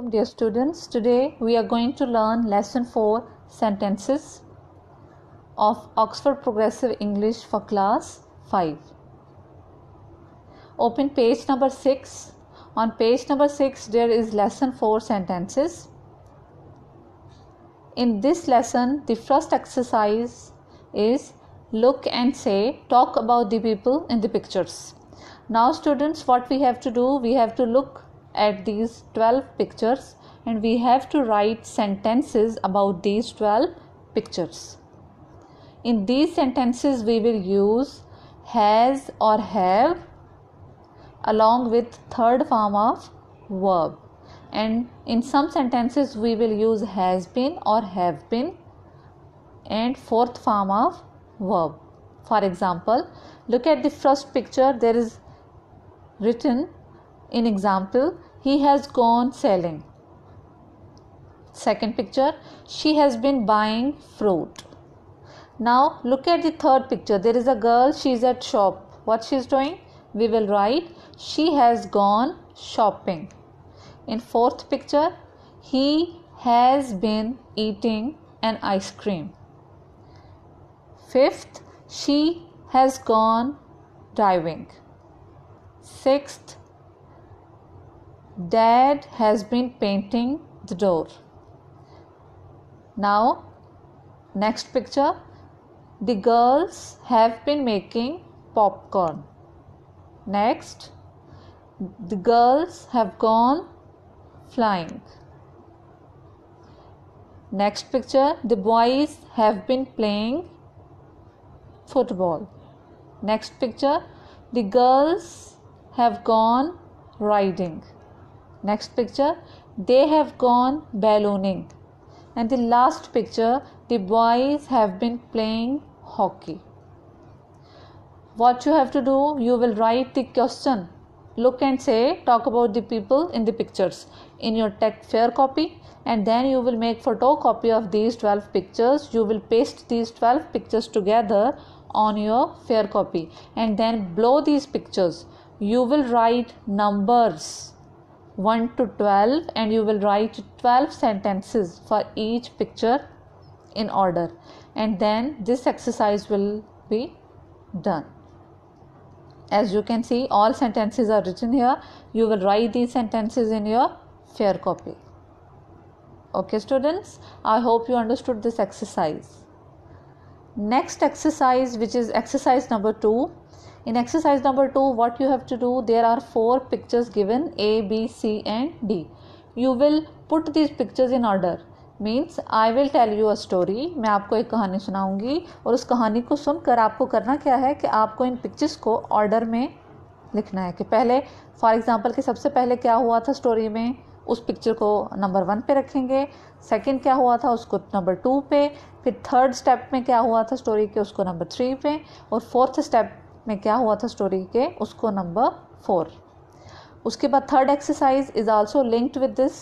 Welcome dear students. Today we are going to learn lesson 4 sentences of Oxford Progressive English for class 5. Open page number 6. On page number 6 there is lesson 4 sentences. In this lesson the first exercise is look and say talk about the people in the pictures. Now students what we have to do we have to look at these 12 pictures and we have to write sentences about these 12 pictures. In these sentences, we will use has or have along with third form of verb and in some sentences we will use has been or have been and fourth form of verb for example look at the first picture there is written in example he has gone selling second picture she has been buying fruit now look at the third picture there is a girl she is at shop what she is doing we will write she has gone shopping in fourth picture he has been eating an ice cream fifth she has gone diving sixth Dad has been painting the door. Now, next picture. The girls have been making popcorn. Next, the girls have gone flying. Next picture, the boys have been playing football. Next picture, the girls have gone riding. Next picture, they have gone ballooning. And the last picture, the boys have been playing hockey. What you have to do, you will write the question. Look and say, talk about the people in the pictures in your tech fair copy and then you will make photocopy of these 12 pictures you will paste these 12 pictures together on your fair copy and then blow these pictures you will write numbers 1 to 12 and you will write 12 sentences for each picture in order and then this exercise will be done as you can see all sentences are written here you will write these sentences in your fair copy okay students i hope you understood this exercise next exercise which is exercise number 2 In exercise number 2, what you have to do, there are four pictures given A, B, C, and D. You will put these pictures in order. Means I will tell you a story मैं आपको एक कहानी सुनाऊंगी और उस कहानी को सुनकर आपको करना क्या है कि आपको इन पिक्चर्स को ऑर्डर में लिखना है कि पहले फॉर एग्ज़ाम्पल कि सबसे पहले क्या हुआ था स्टोरी में उस पिक्चर को नंबर वन पे रखेंगे सेकंड क्या हुआ था उसको नंबर टू पे फिर थर्ड स्टेप में क्या हुआ था स्टोरी के उसको नंबर थ्री पे और फोर्थ स्टेप में क्या हुआ था स्टोरी के उसको नंबर फोर उसके बाद third exercise is also linked with this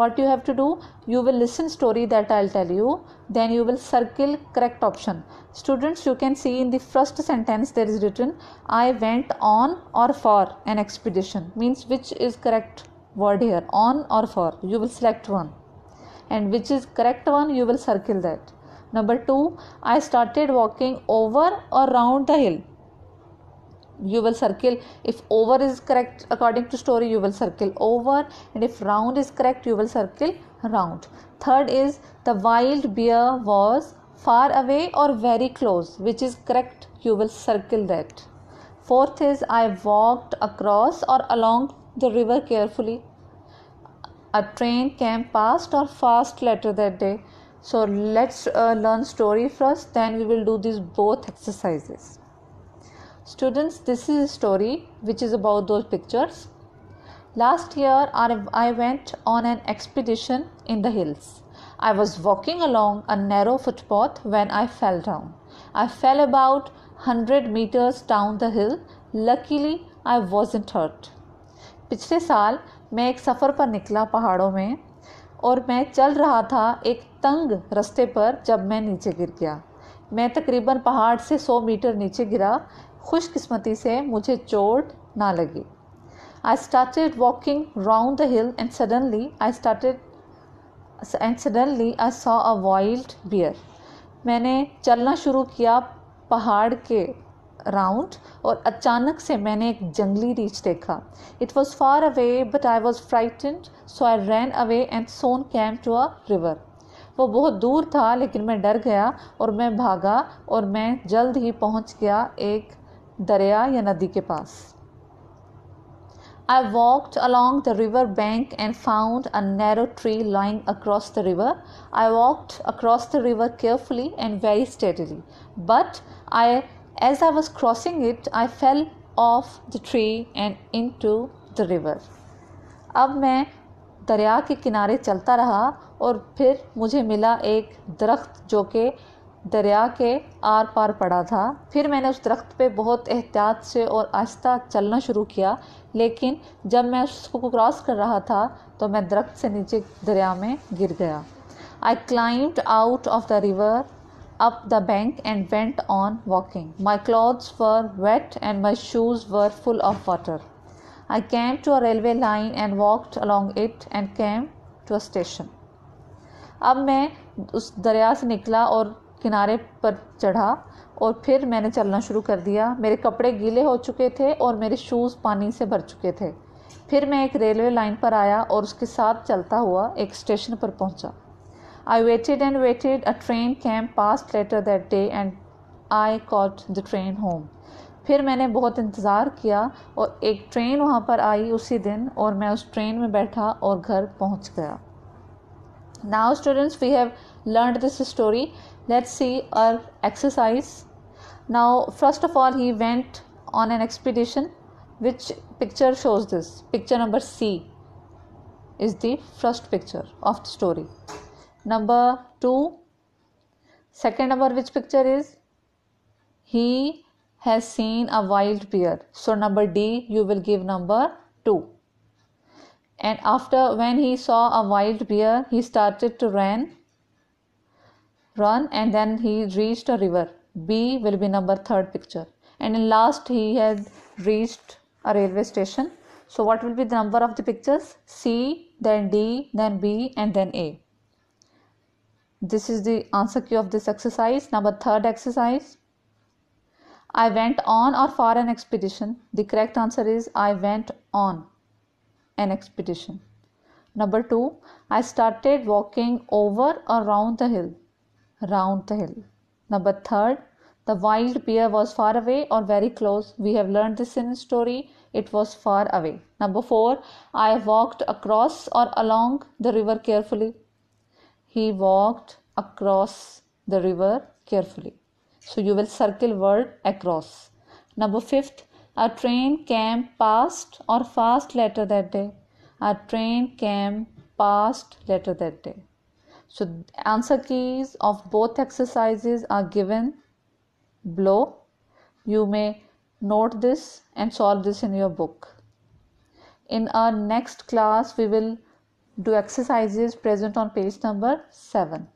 what you have to do you will listen story that I tell you then you will circle correct option students you can see in the first sentence there is written I went on और for an expedition means which is correct word here on और for you will select one and which is correct one you will circle that number two I started walking over और round the hill you will circle if over is correct according to story you will circle over and if round is correct you will circle round third is the wild bear was far away or very close which is correct you will circle that fourth is i walked across or along the river carefully a train came past or fast later that day so let's uh, learn story first then we will do these both exercises Students, this is a story which is about those pictures. Last year, I went on an expedition in the hills. I was walking along a narrow footpath when I fell down. I fell about 100 meters down the hill. Luckily, I wasn't hurt. पिछले साल मैं एक सफ़र पर निकला पहाड़ों में और मैं चल रहा था एक तंग रास्ते पर जब मैं नीचे गिर गया मैं तकरीबन पहाड़ से 100 मीटर नीचे गिरा खुशकस्मती से मुझे चोट ना लगी I started walking round the hill and suddenly I started and suddenly I saw a wild bear मैंने चलना शुरू किया पहाड़ के राउंड और अचानक से मैंने एक जंगली रीच देखा it was far away but I was frightened so I ran away and soon came to a river वो बहुत दूर था लेकिन मैं डर गया और मैं भागा और मैं जल्द ही पहुंच गया एक दरिया या नदी के पास I walked along the river bank and found a narrow tree lying across the river I walked across the river carefully and very steadily but I as I was crossing it I fell off the tree and into the river रिवर अब मैं दरिया के किनारे चलता रहा और फिर मुझे मिला एक दरख्त जो कि दरिया के आर पार पड़ा था फिर मैंने उस दरख्त पे बहुत एहतियात से और आहिस्ता चलना शुरू किया लेकिन जब मैं उसको क्रॉस कर रहा था तो मैं दरख्त से नीचे दरिया में गिर गया I climbed out of the river up the bank and went on walking my clothes were wet and my shoes were full of water I came to a railway line and walked along it and came to a station. अब मैं उस दरिया से निकला और किनारे पर चढ़ा और फिर मैंने चलना शुरू कर दिया मेरे कपड़े गीले हो चुके थे और मेरे शूज़ पानी से भर चुके थे फिर मैं एक रेलवे लाइन पर आया और उसके साथ चलता हुआ एक स्टेशन पर पहुंचा। I waited and waited a train came past later that day and I caught the train home फिर मैंने बहुत इंतज़ार किया और एक ट्रेन वहाँ पर आई उसी दिन और मैं उस ट्रेन में बैठा और घर पहुँच गया now students we have learn this story let see our exercise now first of all he went on an expedition which picture shows this picture number C is the first picture of the story number two second number which picture is he has seen a wild bear. So number D you will give number 2. And after when he saw a wild bear he started to run run and then he reached a river. B will be number third picture. And in last he had reached a railway station. So what will be the number of the pictures? C then D then B and then A. This is the answer key of this exercise. Number third exercise. I went on or for an expedition? The correct answer is I went on an expedition. Number two, I started walking over or round the hill. Round the hill. Number third, the wild bear was far away or very close. We have learned this in story. It was far away. Number four, I walked across or along the river carefully. He walked across the river carefully so you will circle word across number fifth a train came past or fast later that day a train came past later that day so answer keys of both exercises are given below you may note this and solve this in your book in our next class we will do exercises present on page number 7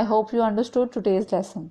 i hope you understood today's lesson